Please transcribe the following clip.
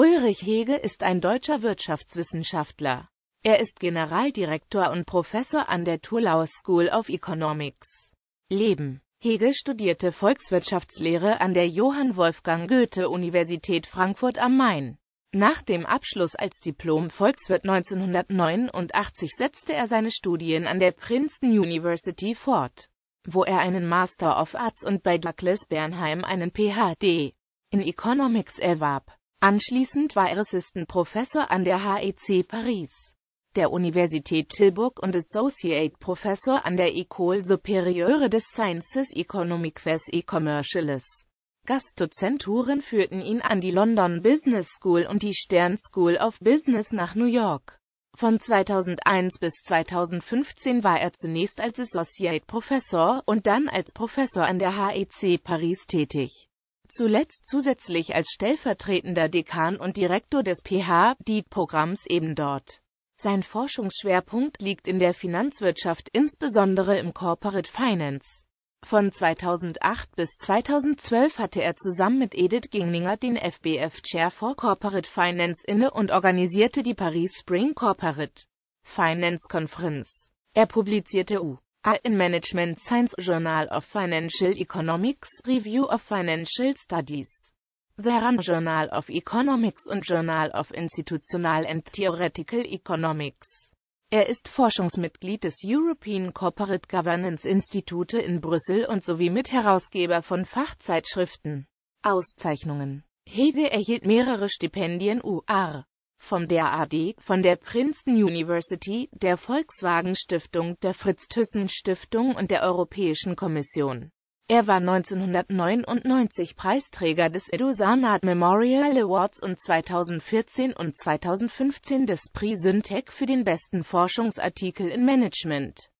Ulrich Hege ist ein deutscher Wirtschaftswissenschaftler. Er ist Generaldirektor und Professor an der Tullow School of Economics. Leben Hege studierte Volkswirtschaftslehre an der Johann Wolfgang Goethe Universität Frankfurt am Main. Nach dem Abschluss als Diplom-Volkswirt 1989 setzte er seine Studien an der Princeton University fort, wo er einen Master of Arts und bei Douglas Bernheim einen PhD in Economics erwarb. Anschließend war er Professor an der HEC Paris, der Universität Tilburg und Associate Professor an der École Supérieure des Sciences Economiques et Commerciales. Gastdozenturen führten ihn an die London Business School und die Stern School of Business nach New York. Von 2001 bis 2015 war er zunächst als Associate Professor und dann als Professor an der HEC Paris tätig zuletzt zusätzlich als stellvertretender Dekan und Direktor des PhD-Programms eben dort. Sein Forschungsschwerpunkt liegt in der Finanzwirtschaft, insbesondere im Corporate Finance. Von 2008 bis 2012 hatte er zusammen mit Edith Ginglinger den FBF Chair for Corporate Finance inne und organisierte die Paris Spring Corporate Finance Conference. Er publizierte U. A. In Management Science Journal of Financial Economics, Review of Financial Studies. The Theran Journal of Economics und Journal of Institutional and Theoretical Economics. Er ist Forschungsmitglied des European Corporate Governance Institute in Brüssel und sowie Mitherausgeber von Fachzeitschriften. Auszeichnungen Hege erhielt mehrere Stipendien UR vom AD, von der Princeton University, der Volkswagen Stiftung, der Fritz-Thyssen-Stiftung und der Europäischen Kommission. Er war 1999 Preisträger des Edosanat Memorial Awards und 2014 und 2015 des Prix Syntec für den besten Forschungsartikel in Management.